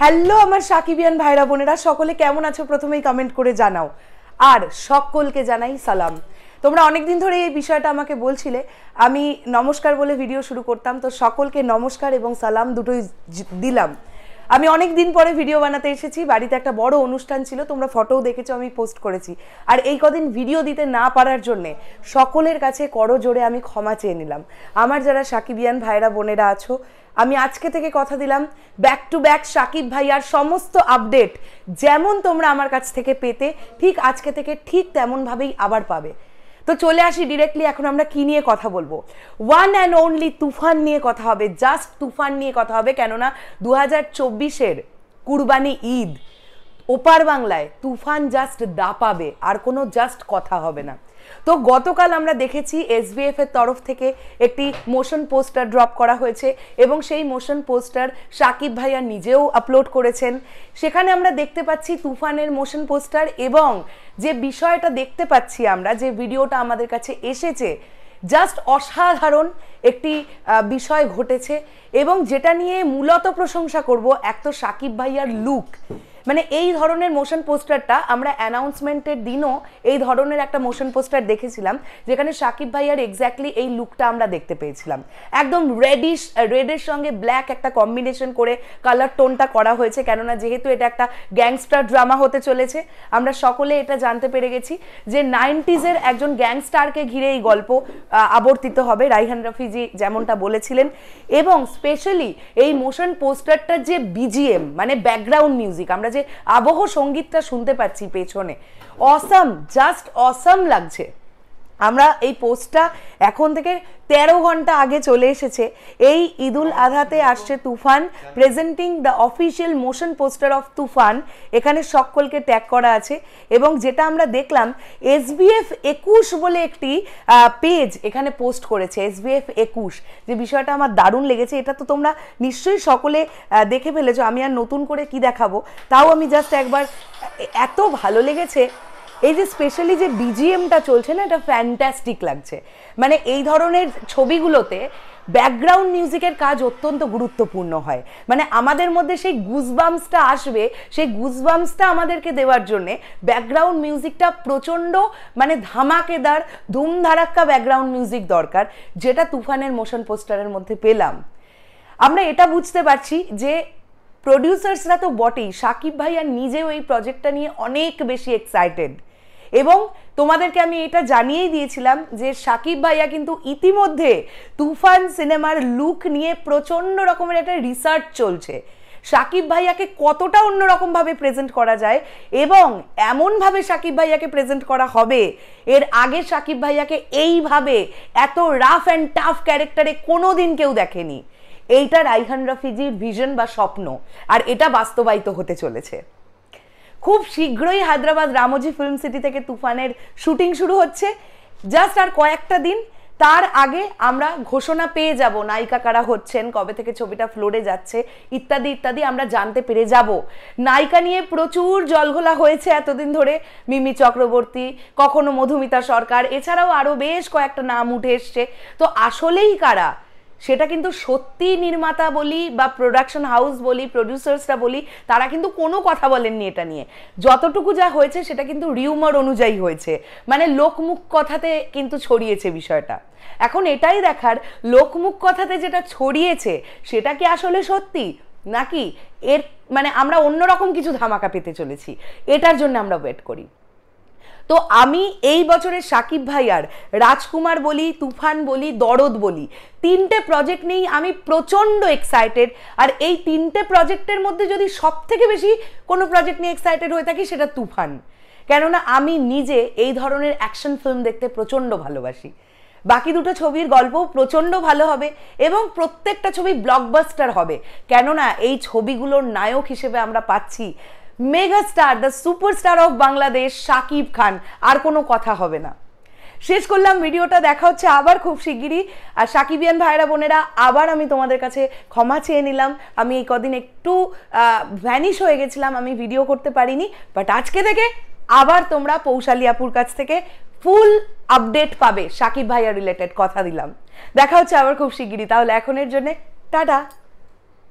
hello আমার সাকিবিয়ান ভাইরা বোনেরা সকলে কেমন আছো প্রথমেই কমেন্ট করে জানাও আর সকলকে জানাই সালাম তোমরা অনেকদিন ধরে এই বিষয়টা আমাকে বলছিলে আমি নমস্কার বলে ভিডিও শুরু করতাম তো সকলকে নমস্কার এবং সালাম দুটোই দিলাম আমি অনেক দিন পরে ভিডিও বানাতে এসেছি বাড়িতে একটা বড় অনুষ্ঠান ছিল তোমরা ফটোও দেখেছো আমি পোস্ট করেছি আর এই কদিন ভিডিও দিতে না পারার জন্যে সকলের কাছে জোরে আমি ক্ষমা চেয়ে নিলাম আমার যারা সাকিবিয়ান ভাইরা বোনেরা আছো আমি আজকে থেকে কথা দিলাম ব্যাক টু ব্যাক সাকিব ভাইয়ার সমস্ত আপডেট যেমন তোমরা আমার কাছ থেকে পেতে ঠিক আজকে থেকে ঠিক তেমনভাবেই আবার পাবে তো চলে আসি ডিরেক্টলি এখন আমরা কি নিয়ে কথা বলবো ওয়ান অ্যান্ড অনলি তুফান নিয়ে কথা হবে জাস্ট তুফান নিয়ে কথা হবে কেননা দু হাজার চব্বিশের কুরবানি ঈদ ওপার বাংলায় তুফান জাস্ট দাপাবে আর কোনো জাস্ট কথা হবে না তো গতকাল আমরা দেখেছি এসবিএফ এর তরফ থেকে একটি মোশন পোস্টার ড্রপ করা হয়েছে এবং সেই মোশন পোস্টার সাকিব ভাইয়া নিজেও আপলোড করেছেন সেখানে আমরা দেখতে পাচ্ছি তুফানের মোশন পোস্টার এবং যে বিষয়টা দেখতে পাচ্ছি আমরা যে ভিডিওটা আমাদের কাছে এসেছে জাস্ট অসাধারণ একটি বিষয় ঘটেছে এবং যেটা নিয়ে মূলত প্রশংসা করব এক তো সাকিব ভাইয়ার লুক মানে এই ধরনের মোশন পোস্টারটা আমরা অ্যানাউন্সমেন্টের দিনও এই ধরনের একটা মোশন পোস্টার দেখেছিলাম যেখানে সাকিব ভাইয়ার এক্স্যাক্টলি এই লুকটা আমরা দেখতে পেয়েছিলাম একদম রেডিশ রেডের সঙ্গে ব্ল্যাক একটা কম্বিনেশন করে কালার টোনটা করা হয়েছে কেননা যেহেতু এটা একটা গ্যাংস্টার ড্রামা হতে চলেছে আমরা সকলে এটা জানতে পেরে গেছি যে নাইনটিজের একজন গ্যাংস্টারকে ঘিরে এই গল্প আবর্তিত হবে রাইহান রফিজি যেমনটা বলেছিলেন এবং স্পেশালি এই মোশন পোস্টারটার যে বিজিএম মানে ব্যাকগ্রাউন্ড মিউজিক আমরা যে আবহ সঙ্গীতটা শুনতে পাচ্ছি পেছনে অসাম জাস্ট অসাম লাগছে আমরা এই পোস্টটা এখন থেকে তেরো ঘন্টা আগে চলে এসেছে এই ঈদুল আধাতে আসছে Toofan presenting the official motion poster of Toofan এখানে সকলকে ট্যাগ করা আছে এবং যেটা আমরা দেখলাম এস বিএফ একুশ বলে একটি পেজ এখানে পোস্ট করেছে এস বিএফ একুশ যে বিষয়টা আমার দারুণ লেগেছে এটা তো তোমরা নিশ্চয়ই সকলে দেখে ফেলেছো আমি আর নতুন করে কি দেখাবো তাও আমি জাস্ট একবার এত ভালো লেগেছে এই যে স্পেশালি যে বিজিএমটা চলছে না এটা ফ্যান্টাস্টিক লাগছে মানে এই ধরনের ছবিগুলোতে ব্যাকগ্রাউন্ড মিউজিকের কাজ অত্যন্ত গুরুত্বপূর্ণ হয় মানে আমাদের মধ্যে সেই গুজবামসটা আসবে সেই গুজবামসটা আমাদেরকে দেওয়ার জন্যে ব্যাকগ্রাউন্ড মিউজিকটা প্রচণ্ড মানে ধামাকেদার ধুমধারাক্কা ব্যাকগ্রাউন্ড মিউজিক দরকার যেটা তুফানের মোশন পোস্টারের মধ্যে পেলাম আমরা এটা বুঝতে পারছি যে প্রডিউসার্সরা তো বটেই সাকিব ভাইয়া নিজেও এই প্রজেক্টটা নিয়ে অনেক বেশি এক্সাইটেড এবং তোমাদেরকে আমি এটা জানিয়েই দিয়েছিলাম যে সাকিব ভাইয়া কিন্তু ইতিমধ্যে তুফান সিনেমার লুক নিয়ে প্রচণ্ড রকমের একটা রিসার্চ চলছে সাকিব ভাইয়াকে কতটা অন্যরকমভাবে প্রেজেন্ট করা যায় এবং এমনভাবে সাকিব ভাইয়াকে প্রেজেন্ট করা হবে এর আগে সাকিব ভাইয়াকে এইভাবে এত রাফ অ্যান্ড টাফ ক্যারেক্টারে কোনো দিন কেউ দেখেনি এইটা রাইহান রফিজির ভিশন বা স্বপ্ন আর এটা বাস্তবায়িত হতে চলেছে খুব শীঘ্রই হায়দ্রাবাদ রামোজি ফিল্ম সিটি থেকে তুফানের শুটিং শুরু হচ্ছে জাস্ট আর কয়েকটা দিন তার আগে আমরা ঘোষণা পেয়ে যাব নায়িকা কারা হচ্ছেন কবে থেকে ছবিটা ফ্লোরে যাচ্ছে ইত্যাদি ইত্যাদি আমরা জানতে পেরে যাব নায়িকা নিয়ে প্রচুর জলঘোলা হয়েছে এতদিন ধরে মিমি চক্রবর্তী কখনো মধুমিতা সরকার এছাড়াও আরও বেশ কয়েকটা নাম উঠে এসছে তো আসলেই কারা সেটা কিন্তু সত্যি নির্মাতা বলি বা প্রোডাকশন হাউস বলি প্রডিউসার্সরা বলি তারা কিন্তু কোনো কথা বলেননি এটা নিয়ে যতটুকু যা হয়েছে সেটা কিন্তু রিউমার অনুযায়ী হয়েছে মানে লোকমুখ কথাতে কিন্তু ছড়িয়েছে বিষয়টা এখন এটাই দেখার লোকমুখ কথাতে যেটা ছড়িয়েছে সেটা কি আসলে সত্যি নাকি এর মানে আমরা অন্যরকম কিছু ধামাকা পেতে চলেছি এটার জন্য আমরা ওয়েট করি তো আমি এই বছরের সাকিব ভাইয়ার রাজকুমার বলি তুফান বলি দরদ বলি তিনটে প্রজেক্ট নিয়েই আমি প্রচণ্ড এক্সাইটেড আর এই তিনটে প্রজেক্টের মধ্যে যদি সব থেকে বেশি কোনো প্রজেক্ট নিয়ে এক্সাইটেড হয়ে থাকি সেটা তুফান কেননা আমি নিজে এই ধরনের অ্যাকশন ফিল্ম দেখতে প্রচণ্ড ভালোবাসি বাকি দুটো ছবির গল্প প্রচণ্ড ভালো হবে এবং প্রত্যেকটা ছবি ব্লকবাস্টার হবে কেননা এই ছবিগুলোর নায়ক হিসেবে আমরা পাচ্ছি mega star the superstar of Bangladesh Shakib Khan আর কোনো কথা হবে না শেষ করলাম ভিডিওটা দেখা হচ্ছে আবার খুব শিগগিরই আর সাকিবিয়ান ভাইরা বোনেরা আবার আমি তোমাদের কাছে ক্ষমা চেয়ে নিলাম আমি এই কদিন একটু ভ্যানিশ হয়ে গেছিলাম আমি ভিডিও করতে পারিনি বাট আজকে থেকে আবার তোমরা পৌশালী আপুর কাছ থেকে ফুল আপডেট পাবে সাকিব ভাইয়া রিলেটেড কথা দিলাম দেখা হচ্ছে আবার খুব শিগগিরই তাহলে এখনের জন্যে টাটা